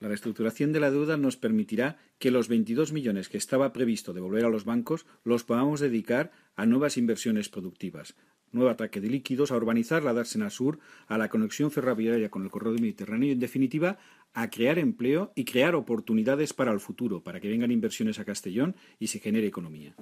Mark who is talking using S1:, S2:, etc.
S1: La reestructuración de la deuda nos permitirá que los 22 millones que estaba previsto devolver a los bancos los podamos dedicar a nuevas inversiones productivas, nuevo ataque de líquidos, a urbanizar la Darsena sur, a la conexión ferroviaria con el corredor mediterráneo y, en definitiva, a crear empleo y crear oportunidades para el futuro, para que vengan inversiones a Castellón y se genere economía.